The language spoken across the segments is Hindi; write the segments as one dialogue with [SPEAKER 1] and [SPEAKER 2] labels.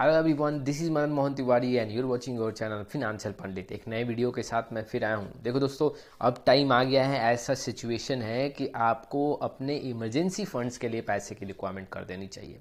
[SPEAKER 1] hello everyone this is Manan Mohan Tiwari and you're watching your channel financial Pandit एक नए वीडियो के साथ मैं फिर आया हूँ देखो दोस्तों अब टाइम आ गया है ऐसा सिचुएशन है कि आपको अपने इमरजेंसी फंड्स के लिए पैसे की रिक्वायरमेंट कर देनी चाहिए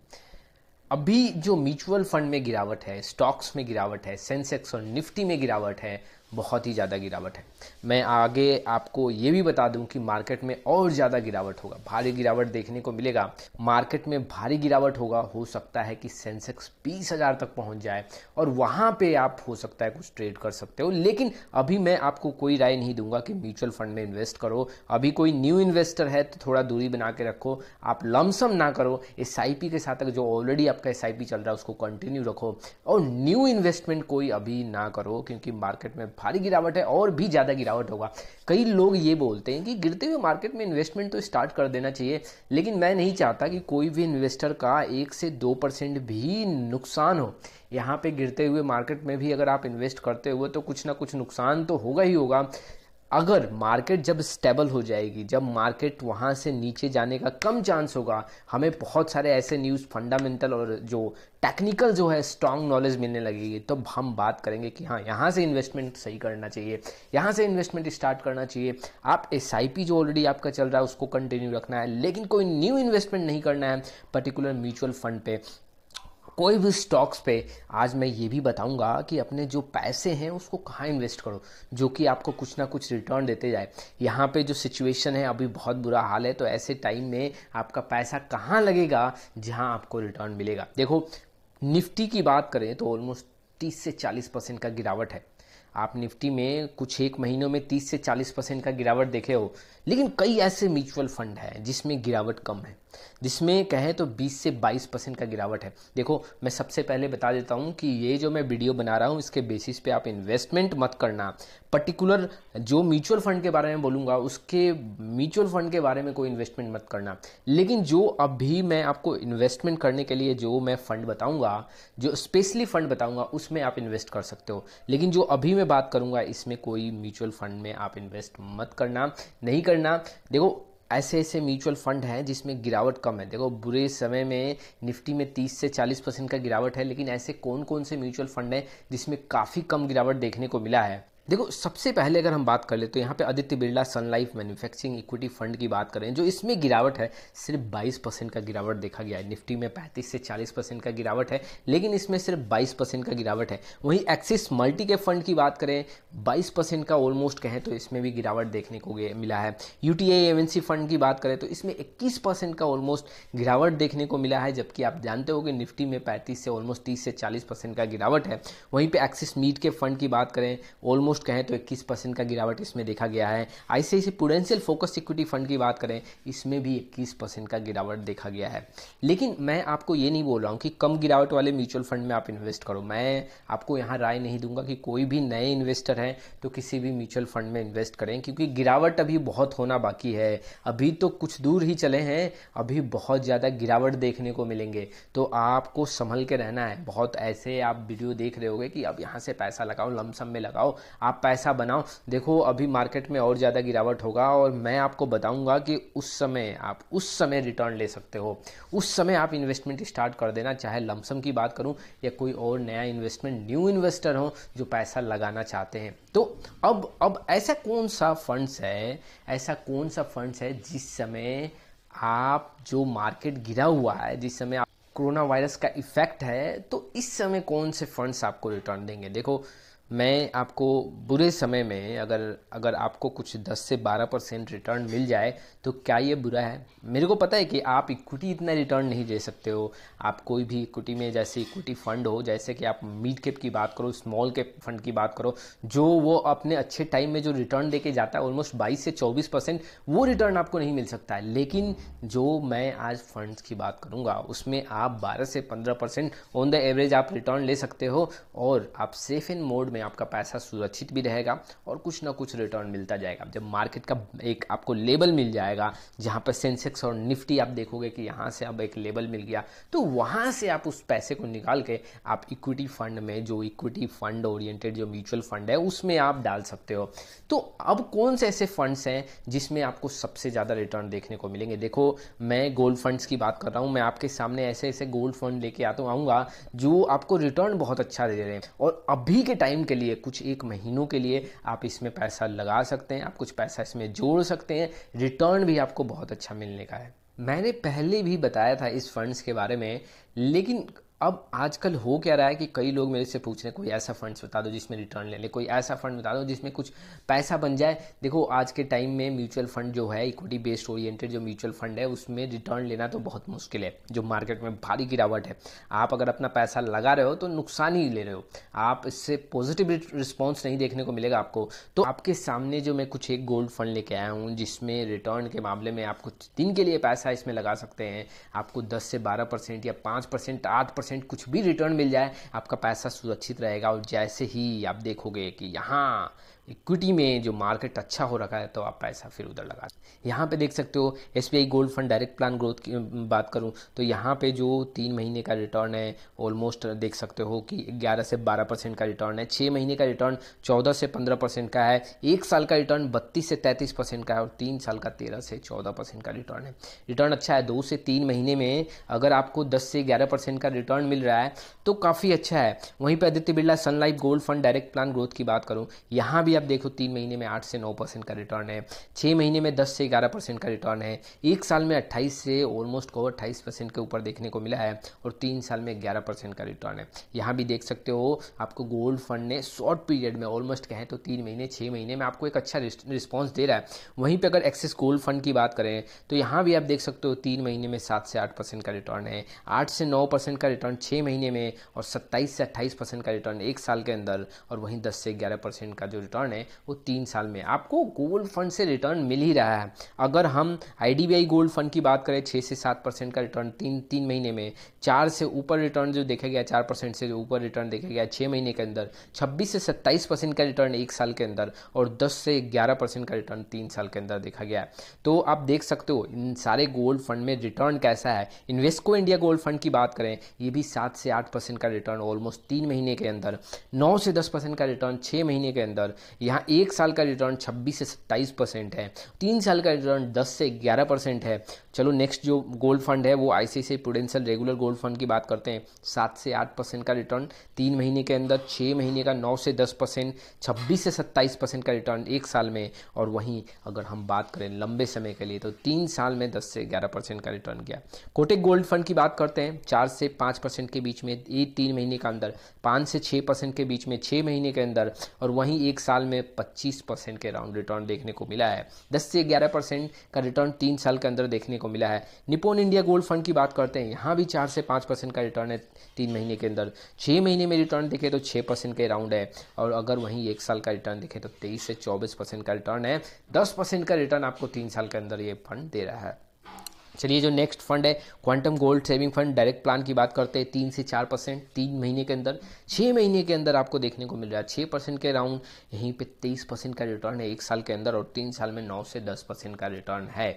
[SPEAKER 1] अभी जो म्यूचुअल फंड में गिरावट है स्टॉक्स में गिरावट है सेंसेक्स और निफ्टी में गिरावट है बहुत ही ज़्यादा गिरावट है मैं आगे आपको ये भी बता दूं कि मार्केट में और ज़्यादा गिरावट होगा भारी गिरावट देखने को मिलेगा मार्केट में भारी गिरावट होगा हो सकता है कि सेंसेक्स बीस हज़ार तक पहुंच जाए और वहाँ पे आप हो सकता है कुछ ट्रेड कर सकते हो लेकिन अभी मैं आपको कोई राय नहीं दूंगा कि म्यूचुअल फंड में इन्वेस्ट करो अभी कोई न्यू इन्वेस्टर है तो थोड़ा दूरी बना के रखो आप लमसम ना करो एस के साथ जो ऑलरेडी आपका एस चल रहा है उसको कंटिन्यू रखो और न्यू इन्वेस्टमेंट कोई अभी ना करो क्योंकि मार्केट में भारी गिरावट है और भी ज़्यादा गिरावट होगा कई लोग ये बोलते हैं कि गिरते हुए मार्केट में इन्वेस्टमेंट तो स्टार्ट कर देना चाहिए लेकिन मैं नहीं चाहता कि कोई भी इन्वेस्टर का एक से दो परसेंट भी नुकसान हो यहाँ पे गिरते हुए मार्केट में भी अगर आप इन्वेस्ट करते हुए तो कुछ ना कुछ नुकसान तो होगा ही होगा अगर मार्केट जब स्टेबल हो जाएगी जब मार्केट वहाँ से नीचे जाने का कम चांस होगा हमें बहुत सारे ऐसे न्यूज़ फंडामेंटल और जो टेक्निकल जो है स्ट्रांग नॉलेज मिलने लगेगी तो हम बात करेंगे कि हाँ यहाँ से इन्वेस्टमेंट सही करना चाहिए यहाँ से इन्वेस्टमेंट स्टार्ट करना चाहिए आप एस जो ऑलरेडी आपका चल रहा है उसको कंटिन्यू रखना है लेकिन कोई न्यू इन्वेस्टमेंट नहीं करना है पर्टिकुलर म्यूचुअल फंड पे कोई भी स्टॉक्स पे आज मैं ये भी बताऊंगा कि अपने जो पैसे हैं उसको कहाँ इन्वेस्ट करो जो कि आपको कुछ ना कुछ रिटर्न देते जाए यहाँ पे जो सिचुएशन है अभी बहुत बुरा हाल है तो ऐसे टाइम में आपका पैसा कहाँ लगेगा जहाँ आपको रिटर्न मिलेगा देखो निफ्टी की बात करें तो ऑलमोस्ट तीस से चालीस परसेंट का गिरावट है आप निफ्टी में कुछ एक महीनों में 30 से 40 परसेंट का गिरावट देखे हो लेकिन कई ऐसे म्यूचुअल फंड हैं जिसमें गिरावट कम है जिसमें कहें तो 20 से 22 परसेंट का गिरावट है देखो मैं सबसे पहले बता देता हूं कि ये जो मैं वीडियो बना रहा हूं इसके बेसिस पे आप इन्वेस्टमेंट मत करना पर्टिकुलर जो म्यूचुअल फंड के बारे में बोलूंगा उसके म्यूचुअल फंड के बारे में कोई इन्वेस्टमेंट मत करना लेकिन जो अभी मैं आपको इन्वेस्टमेंट करने के लिए जो मैं फंड बताऊंगा जो स्पेशली फंड बताऊंगा उसमें आप इन्वेस्ट कर सकते हो लेकिन जो अभी मैं बात करूंगा इसमें कोई म्यूचुअल फंड में आप इन्वेस्ट मत करना नहीं करना देखो ऐसे ऐसे म्यूचुअल फंड हैं जिसमें गिरावट कम है देखो बुरे समय में निफ्टी में 30 से 40 परसेंट का गिरावट है लेकिन ऐसे कौन कौन से म्यूचुअल फंड हैं जिसमें काफ़ी कम गिरावट देखने को मिला है देखो सबसे पहले अगर हम बात कर ले तो यहाँ पे Aditya Birla Sun Life manufacturing equity fund की बात करें जो इसमें गिरावट है सिर्फ 22 परसेंट का गिरावट देखा गया है निफ्टी में 35 से 40 परसेंट का गिरावट है लेकिन इसमें सिर्फ 22 परसेंट का गिरावट है वहीं एक्सिस मल्टी के फंड की बात करें बाईस परसेंट का ऑलमोस्ट कहें तो इसमें भी गिरावट देखने को मिला है यू टी फंड की बात करें तो इसमें इक्कीस परसेंट का ऑलमोस्ट गिरावट देखने को मिला है जबकि आप जानते हो कि निफ्टी में पैंतीस से ऑलमोस्ट तीस से चालीस परसेंट का गिरावट है वहीं पर एक्सिस मीट के फंड की बात करें ऑलमोस्ट ऑलमोस्ट कहें तो इक्कीस परसेंट का गिरावट इसमें देखा गया है ऐसे ही प्रूडेंशियल फोकस इक्विटी फंड की बात करें इसमें भी इक्कीस परसेंट का गिरावट देखा गया है लेकिन मैं आपको ये नहीं बोल रहा हूँ कि कम गिरावट वाले म्यूचुअल फंड में आप इन्वेस्ट करो मैं आपको यहाँ राय नहीं दूंगा कि कोई भी नए इन्वेस्टर हैं तो किसी भी म्यूचुअल फंड में इन्वेस्ट करें क्योंकि गिरावट अभी बहुत होना बाकी है अभी तो कुछ दूर ही चले हैं अभी बहुत ज़्यादा गिरावट देखने को मिलेंगे तो आपको संभल के रहना है बहुत ऐसे आप वीडियो देख रहे होगे कि अब यहाँ से पैसा लगाओ लमसम में लगाओ आप पैसा बनाओ देखो अभी मार्केट में और ज़्यादा गिरावट होगा और मैं आपको बताऊंगा कि उस समय आप उस समय रिटर्न ले सकते हो उस समय आप इन्वेस्टमेंट स्टार्ट कर देना चाहे लमसम की बात करूँ या कोई और नया इन्वेस्टमेंट न्यू इन्वेस्टर हो जो पैसा लगाना चाहते हैं तो अब अब ऐसा कौन सा फंड्स है ऐसा कौन सा फंड्स है जिस समय आप जो मार्केट गिरा हुआ है जिस समय आप कोरोना वायरस का इफेक्ट है तो इस समय कौन से फंड्स आपको रिटर्न देंगे देखो मैं आपको बुरे समय में अगर अगर आपको कुछ 10 से 12 परसेंट रिटर्न मिल जाए तो क्या ये बुरा है मेरे को पता है कि आप इक्विटी इतना रिटर्न नहीं दे सकते हो आप कोई भी इक्विटी में जैसे इक्विटी फंड हो जैसे कि आप मिड कैप की बात करो स्मॉल कैप फंड की बात करो जो वो अपने अच्छे टाइम में जो रिटर्न दे के जाता है ऑलमोस्ट बाईस से चौबीस परसेंट वो रिटर्न आपको नहीं मिल सकता है लेकिन जो मैं आज फंड्स की बात करूँगा उसमें आप बारह से पंद्रह परसेंट ऑन द एवरेज आप रिटर्न ले सकते हो और आप सेफ इन मोड में में आपका पैसा सुरक्षित भी रहेगा और कुछ ना कुछ रिटर्न मिलता जाएगा जब मार्केट का एक आपको लेबल मिल जाएगा जहाँ पर सेंसेक्स और निफ्टी आप देखोगे कि यहाँ से अब एक लेबल मिल गया तो वहाँ से आप उस पैसे को निकाल के आप इक्विटी फंड में जो इक्विटी फंड ओरिएंटेड जो म्यूचुअल फंड है उसमें आप डाल सकते हो तो अब कौन से ऐसे फंड्स हैं जिसमें आपको सबसे ज़्यादा रिटर्न देखने को मिलेंगे देखो मैं गोल्ड फंड्स की बात कर रहा हूँ मैं आपके सामने ऐसे ऐसे गोल्ड फंड लेके आता आऊँगा जो आपको रिटर्न बहुत अच्छा दे रहे हैं और अभी के टाइम के लिए कुछ एक महीनों के लिए आप इसमें पैसा लगा सकते हैं आप कुछ पैसा इसमें जोड़ सकते हैं रिटर्न भी आपको बहुत अच्छा मिलने का है मैंने पहले भी बताया था इस फंड्स के बारे में लेकिन अब आजकल हो क्या रहा है कि कई लोग मेरे से पूछ रहे हैं कोई ऐसा फंड्स बता दो जिसमें रिटर्न ले ले कोई ऐसा फंड बता दो जिसमें कुछ पैसा बन जाए देखो आज के टाइम में म्यूचुअल फंड जो है इक्विटी बेस्ड ओरिएंटेड जो म्यूचुअल फंड है उसमें रिटर्न लेना तो बहुत मुश्किल है जो मार्केट में भारी गिरावट है आप अगर अपना पैसा लगा रहे हो तो नुकसान ही ले रहे हो आप इससे पॉजिटिव रिस्पॉन्स नहीं देखने को मिलेगा आपको तो आपके सामने जो मैं कुछ एक गोल्ड फंड लेके आया हूँ जिसमें रिटर्न के मामले में आप कुछ दिन के लिए पैसा इसमें लगा सकते हैं आपको दस से बारह परसेंट या पाँच परसेंट आठ परसेंट परसेंट कुछ भी रिटर्न मिल जाए आपका पैसा सुरक्षित रहेगा और जैसे ही आप देखोगे कि यहाँ इक्विटी में जो मार्केट अच्छा हो रखा है तो आप पैसा फिर उधर लगा यहाँ पे देख सकते हो S gold fund direct plan growth की बात करूँ तो यहाँ पे जो तीन महीने का रिटर्न है ऑलमोस्ट देख सकते हो कि ग्यारह से बारह परसेंट का रिटर्न है छः महीने का रिटर्न चौदह से पंद्रह परसेंट का है एक साल का रिटर्न बत्तीस से तैंतीस परसेंट का है और तीन साल का तेरह से चौदह परसेंट का रिटर्न है रिटर्न अच्छा है दो से तीन महीने में अगर आपको दस से ग्यारह परसेंट का रिटर्न मिल रहा है तो काफ़ी अच्छा है वहीं पर Aditya Birla Sun Life gold fund direct plan growth की बात करूँ यहाँ भी आप देखो तीन महीने में आठ से नौ परसेंट का रिटर्न है छः महीने में दस से ग्यारह परसेंट का रिटर्न है एक साल में अट्ठाईस से ऑलमोस्ट को अट्ठाईस परसेंट के ऊपर देखने को मिला है और तीन साल में ग्यारह परसेंट का रिटर्न है यहाँ भी देख सकते हो आपको गोल्ड फंड ने शॉर्ट पीरियड में ऑलमोस्ट कहें तो तीन महीने छः महीने में आपको एक अच्छा रिस्पॉन्स दे रहा है वहीं पर अगर एक्सेस गोल्ड फंड की बात करें तो यहाँ भी आप देख सकते हो तीन महीने में सात से आठ परसेंट का रिटर्न है आठ से नौ परसेंट का रिटर्न छः महीने में और सत्ताईस से अट्ठाईस परसेंट का रिटर्न एक साल के अंदर और वहीं दस से ग्यारह परसेंट का जो रिटर्न रिटर्न है वो तीन साल में आपको गोल्ड फंड से रिटर्न मिल ही रहा है अगर हम आई गोल्ड फंड की बात करें छः से सात परसेंट का रिटर्न तीन तीन महीने में चार से ऊपर रिटर्न जो देखा गया चार परसेंट से जो ऊपर रिटर्न देखा गया छः महीने के अंदर छब्बीस से सत्ताईस परसेंट का रिटर्न एक साल के अंदर और दस से ग्यारह परसेंट का रिटर्न तीन साल के अंदर देखा गया तो आप देख सकते हो इन सारे गोल्ड फंड में रिटर्न कैसा है इन्वेस्को इंडिया गोल्ड फंड की बात करें ये भी सात से आठ परसेंट का रिटर्न ऑलमोस्ट तीन महीने के अंदर नौ से दस परसेंट का रिटर्न छः महीने के अंदर यहाँ एक साल का रिटर्न छब्बीस से सत्ताईस परसेंट है तीन साल का रिटर्न दस से ग्यारह परसेंट है चलो नेक्स्ट जो गोल्ड फंड है वो I C regular gold fund की बात करते हैं सात से आठ परसेंट का रिटर्न तीन महीने के अंदर छः महीने का नौ से दस परसेंट छब्बीस से सत्ताईस परसेंट का रिटर्न एक साल में और वहीं अगर हम बात करें लंबे समय के लिए तो तीन साल में दस से ग्यारह परसेंट का रिटर्न किया कोटेक गोल्ड फंड की बात करते हैं चार से पाँच परसेंट के बीच में एक तीन महीने के अंदर पाँच से छः परसेंट के बीच में छः महीने के अंदर और वहीं एक साल साल में 25 परसेंट के राउंड रिटर्न देखने को मिला है 10 से 11 परसेंट का रिटर्न तीन साल के अंदर देखने को मिला है निपोन इंडिया गोल्ड फंड की बात करते हैं यहाँ भी चार से पाँच परसेंट का रिटर्न है तीन महीने के अंदर छः महीने में रिटर्न देखे तो छः परसेंट के राउंड है और अगर वहीं एक साल का रिटर्न देखें तो तेईस से चौबीस परसेंट का रिटर्न है दस परसेंट का रिटर्न आपको तीन साल के अंदर ये फंड दे रहा है चलिए जो नेक्स्ट फंड है Quantum gold saving fund direct plan की बात करते हैं तीन से चार परसेंट तीन महीने के अंदर छः महीने के अंदर आपको देखने को मिल रहा है छः परसेंट के अराउंड यहीं पे तेईस परसेंट का रिटर्न है एक साल के अंदर और तीन साल में नौ से दस परसेंट का रिटर्न है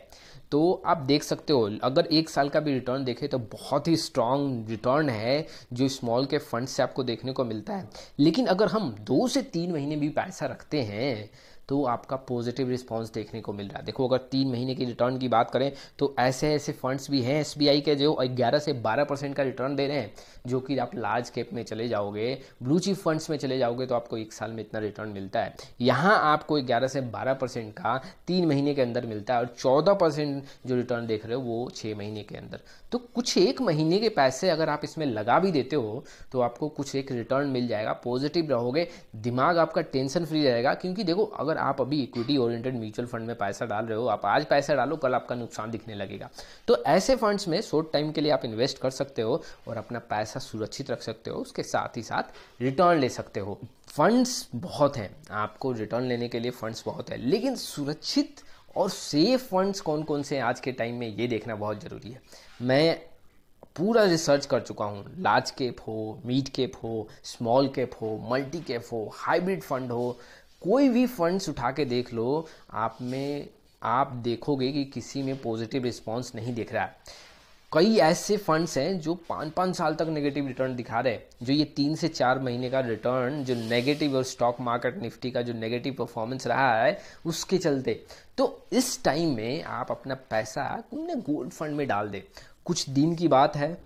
[SPEAKER 1] तो आप देख सकते हो अगर एक साल का भी रिटर्न देखें तो बहुत ही स्ट्रांग रिटर्न है जो स्मॉल के फंड से आपको देखने को मिलता है लेकिन अगर हम दो से तीन महीने भी पैसा रखते हैं तो आपका पॉजिटिव रिस्पॉन्स देखने को मिल रहा है देखो अगर तीन महीने की रिटर्न की बात करें तो ऐसे ऐसे फंड्स भी हैं एस के जो ग्यारह से बारह परसेंट का रिटर्न दे रहे हैं जो कि आप लार्ज कैप में चले जाओगे ब्लू चिप फंड्स में चले जाओगे तो आपको एक साल में इतना रिटर्न मिलता है यहाँ आपको ग्यारह से बारह परसेंट का तीन महीने के अंदर मिलता है और चौदह परसेंट जो रिटर्न देख रहे हो वो छः महीने के अंदर तो कुछ एक महीने के पैसे अगर आप इसमें लगा भी देते हो तो आपको कुछ एक रिटर्न मिल जाएगा पॉजिटिव रहोगे दिमाग आपका टेंशन फ्री रहेगा क्योंकि देखो अगर अगर आप अभी इक्विटी ओरिएंटेड म्यूचुअल फंड में पैसा डाल रहे हो आप आज पैसा डालो कल आपका नुकसान दिखने लगेगा तो ऐसे फंड्स में शॉर्ट टाइम के लिए आप इन्वेस्ट कर सकते हो और अपना पैसा सुरक्षित रख सकते हो उसके साथ ही साथ रिटर्न ले सकते हो फंड्स बहुत हैं आपको रिटर्न लेने के लिए फंड्स बहुत है लेकिन सुरक्षित और सेफ फंड्स कौन कौन से हैं आज के टाइम में ये देखना बहुत ज़रूरी है मैं पूरा रिसर्च कर चुका हूँ लार्ज कैप हो मीड कैप हो स्मॉल कैप हो मल्टी कैप हो हाइब्रिड फंड हो कोई भी फंड्स उठा के देख लो आप में आप देखोगे कि किसी में पॉजिटिव रिस्पॉन्स नहीं दिख रहा है कई ऐसे फंड्स हैं जो पाँच पाँच साल तक नेगेटिव रिटर्न दिखा रहे हैं जो ये तीन से चार महीने का रिटर्न जो नेगेटिव और स्टॉक मार्केट निफ्टी का जो नेगेटिव परफॉर्मेंस रहा है उसके चलते तो इस टाइम में आप अपना पैसा तुमने गोल्ड फंड में डाल दे कुछ दिन की बात है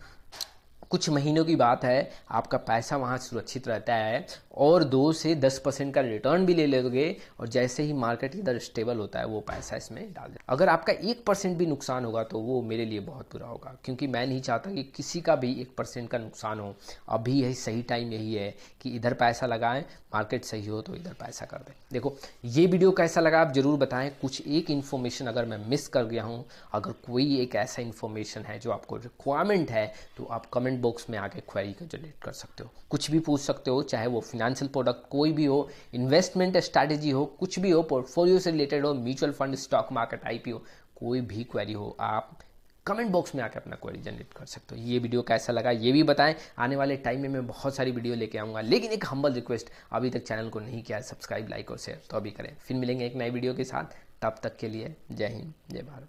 [SPEAKER 1] कुछ महीनों की बात है आपका पैसा वहाँ सुरक्षित रहता है और दो से दस परसेंट का रिटर्न भी ले लोगे और जैसे ही मार्केट इधर स्टेबल होता है वो पैसा इसमें डाल दे अगर आपका एक परसेंट भी नुकसान होगा तो वो मेरे लिए बहुत बुरा होगा क्योंकि मैं नहीं चाहता कि किसी का भी एक परसेंट का नुकसान हो अभी यही सही टाइम यही है कि इधर पैसा लगाएं मार्केट सही हो तो इधर पैसा कर दें देखो ये वीडियो कैसा लगा आप ज़रूर बताएं कुछ एक इन्फॉर्मेशन अगर मैं मिस कर गया हूँ अगर कोई एक ऐसा इन्फॉर्मेशन है जो आपको रिक्वायरमेंट है तो आप कमेंट कमेंट बॉक्स में आके क्वेरी को जनरेट कर सकते हो कुछ भी पूछ सकते हो चाहे वो फिनेंशियल प्रोडक्ट कोई भी हो इन्वेस्टमेंट स्ट्रैटेजी हो कुछ भी हो पोर्टफोलियो से रिलेटेड हो mutual fund stock market IPO कोई भी क्वेरी हो आप कमेंट बॉक्स में आकर अपना क्वेरी जनरेट कर सकते हो ये वीडियो कैसा लगा ये भी बताएं आने वाले टाइम में मैं बहुत सारी वीडियो लेके आऊँगा लेकिन एक हम्बल रिक्वेस्ट अभी तक चैनल को नहीं किया सब्सक्राइब लाइक और शेयर तो अभी करें फिर मिलेंगे एक नए वीडियो के साथ तब तक के लिए जय हिंद जय भारत